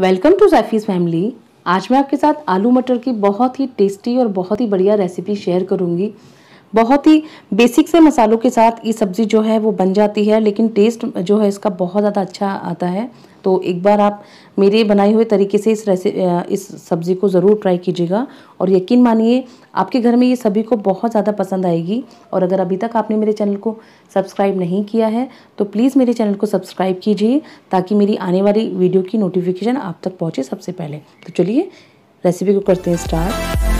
welcome to सैफीज़ family आज मैं आपके साथ आलू मटर की बहुत ही टेस्टी और बहुत ही बढ़िया रेसिपी शेयर करूंगी बहुत ही बेसिक से मसालों के साथ ये सब्ज़ी जो है वो बन जाती है लेकिन टेस्ट जो है इसका बहुत ज़्यादा अच्छा आता है तो एक बार आप मेरे बनाए हुए तरीके से इस रेसि इस सब्ज़ी को ज़रूर ट्राई कीजिएगा और यकीन मानिए आपके घर में ये सभी को बहुत ज़्यादा पसंद आएगी और अगर अभी तक आपने मेरे चैनल को सब्सक्राइब नहीं किया है तो प्लीज़ मेरे चैनल को सब्सक्राइब कीजिए ताकि मेरी आने वाली वीडियो की नोटिफिकेशन आप तक पहुँचे सबसे पहले तो चलिए रेसिपी को करते हैं स्टार्ट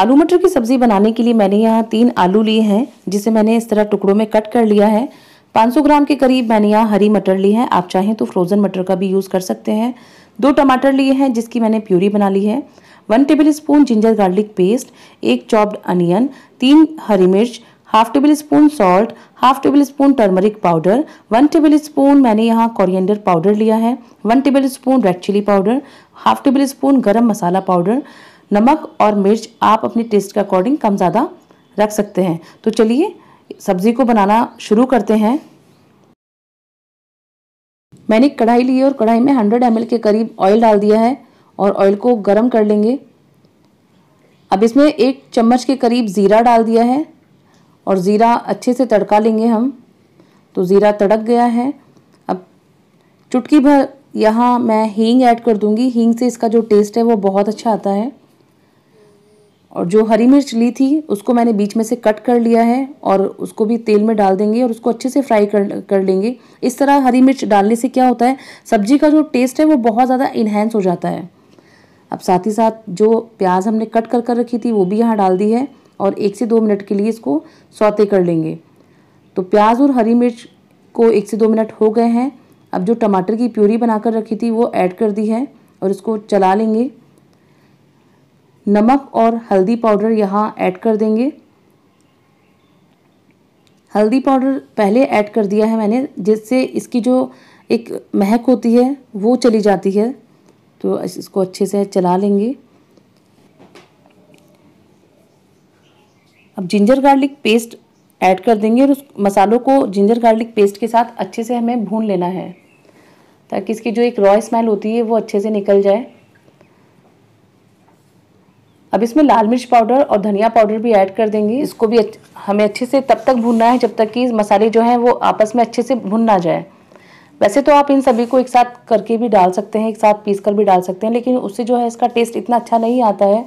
आलू मटर की सब्ज़ी बनाने के लिए मैंने यहाँ तीन आलू लिए हैं जिसे मैंने इस तरह टुकड़ों में कट कर लिया है 500 ग्राम के करीब मैंने यहाँ हरी मटर ली है आप चाहें तो फ्रोज़न मटर का भी यूज़ कर सकते हैं दो टमाटर लिए हैं जिसकी मैंने प्यूरी बना ली है one tablespoon ginger garlic paste एक चॉप्ड अनियन तीन हरी मिर्च half tablespoon salt half tablespoon turmeric powder one tablespoon मैंने यहाँ कोरिएंडर पाउडर लिया है one tablespoon red chilli powder half tablespoon garam masala powder नमक और मिर्च आप अपने टेस्ट के अकॉर्डिंग कम ज़्यादा रख सकते हैं तो चलिए सब्ज़ी को बनाना शुरू करते हैं मैंने कढ़ाई ली है और कढ़ाई में 100 एम के करीब ऑयल डाल दिया है और ऑयल को गर्म कर लेंगे अब इसमें एक चम्मच के करीब ज़ीरा डाल दिया है और ज़ीरा अच्छे से तड़का लेंगे हम तो ज़ीरा तड़क गया है अब चुटकी भर यहाँ मैं हींग ऐड कर दूंगी हींग से इसका जो टेस्ट है वो बहुत अच्छा आता है और जो हरी मिर्च ली थी उसको मैंने बीच में से कट कर लिया है और उसको भी तेल में डाल देंगे और उसको अच्छे से फ्राई कर कर लेंगे इस तरह हरी मिर्च डालने से क्या होता है सब्जी का जो टेस्ट है वो बहुत ज़्यादा इन्हेंस हो जाता है अब साथ ही साथ जो प्याज हमने कट कर कर रखी थी वो भी यहाँ डाल दी है और एक से दो मिनट के लिए इसको सौते कर लेंगे तो प्याज और हरी मिर्च को एक से दो मिनट हो गए हैं अब जो टमाटर की प्यूरी बनाकर रखी थी वो ऐड कर दी है और इसको चला लेंगे नमक और हल्दी पाउडर यहाँ ऐड कर देंगे हल्दी पाउडर पहले ऐड कर दिया है मैंने जिससे इसकी जो एक महक होती है वो चली जाती है तो इसको अच्छे से चला लेंगे अब जिंजर गार्लिक पेस्ट ऐड कर देंगे और उस मसालों को जिंजर गार्लिक पेस्ट के साथ अच्छे से हमें भून लेना है ताकि इसकी जो एक रॉय स्मेल होती है वो अच्छे से निकल जाए अब इसमें लाल मिर्च पाउडर और धनिया पाउडर भी ऐड कर देंगे इसको भी हमें अच्छे से तब तक भूनना है जब तक कि मसाले जो हैं वो आपस में अच्छे से भुन ना जाए वैसे तो आप इन सभी को एक साथ करके भी डाल सकते हैं एक साथ पीस कर भी डाल सकते हैं लेकिन उससे जो है इसका टेस्ट इतना अच्छा नहीं आता है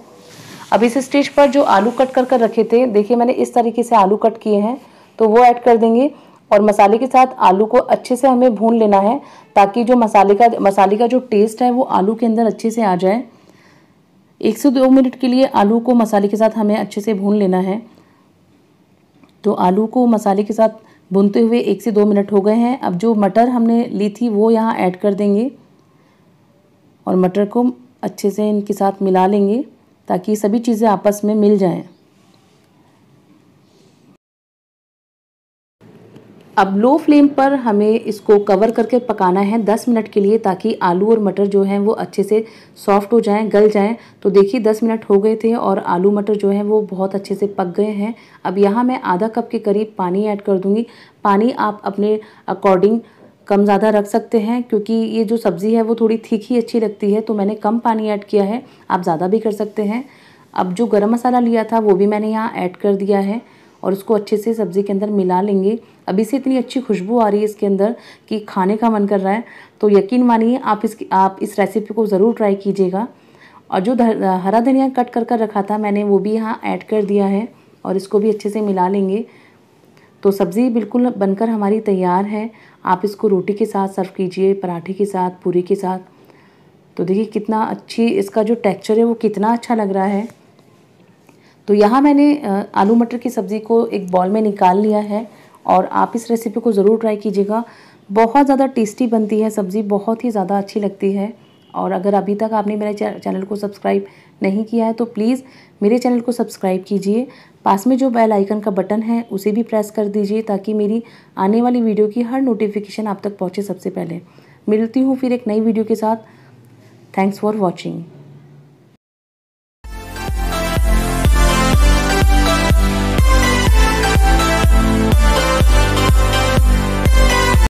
अब इस स्टेज पर जो आलू कट कर कर रखे थे देखिए मैंने इस तरीके से आलू कट किए हैं तो वो ऐड कर देंगे और मसाले के साथ आलू को अच्छे से हमें भून लेना है ताकि जो मसाले का मसाले का जो टेस्ट है वो आलू के अंदर अच्छे से आ जाए एक से दो मिनट के लिए आलू को मसाले के साथ हमें अच्छे से भून लेना है तो आलू को मसाले के साथ भूनते हुए एक से दो मिनट हो गए हैं अब जो मटर हमने ली थी वो यहाँ ऐड कर देंगे और मटर को अच्छे से इनके साथ मिला लेंगे ताकि सभी चीज़ें आपस में मिल जाएं अब लो फ्लेम पर हमें इसको कवर करके पकाना है 10 मिनट के लिए ताकि आलू और मटर जो हैं वो अच्छे से सॉफ्ट हो जाएं गल जाएं तो देखिए 10 मिनट हो गए थे और आलू मटर जो हैं वो बहुत अच्छे से पक गए हैं अब यहाँ मैं आधा कप के करीब पानी ऐड कर दूँगी पानी आप अपने अकॉर्डिंग कम ज़्यादा रख सकते हैं क्योंकि ये जो सब्ज़ी है वो थोड़ी ही अच्छी लगती है तो मैंने कम पानी ऐड किया है आप ज़्यादा भी कर सकते हैं अब जो गर्म मसाला लिया था वो भी मैंने यहाँ ऐड कर दिया है और उसको अच्छे से सब्ज़ी के अंदर मिला लेंगे अभी से इतनी अच्छी खुशबू आ रही है इसके अंदर कि खाने का मन कर रहा है तो यकीन मानिए आप इसकी आप इस रेसिपी को ज़रूर ट्राई कीजिएगा और जो हरा धनिया कट कर कर रखा था मैंने वो भी यहाँ ऐड कर दिया है और इसको भी अच्छे से मिला लेंगे तो सब्ज़ी बिल्कुल बनकर हमारी तैयार है आप इसको रोटी के साथ सर्व कीजिए पराठे के साथ पूरी के साथ तो देखिए कितना अच्छी इसका जो टेक्सचर है वो कितना अच्छा लग रहा है तो यहाँ मैंने आलू मटर की सब्ज़ी को एक बॉल में निकाल लिया है और आप इस रेसिपी को ज़रूर ट्राई कीजिएगा बहुत ज़्यादा टेस्टी बनती है सब्ज़ी बहुत ही ज़्यादा अच्छी लगती है और अगर अभी तक आपने मेरे चैनल को सब्सक्राइब नहीं किया है तो प्लीज़ मेरे चैनल को सब्सक्राइब कीजिए पास में जो बेल आइकन का बटन है उसे भी प्रेस कर दीजिए ताकि मेरी आने वाली वीडियो की हर नोटिफिकेशन आप तक पहुँचे सबसे पहले मिलती हूँ फिर एक नई वीडियो के साथ थैंक्स फॉर वॉचिंग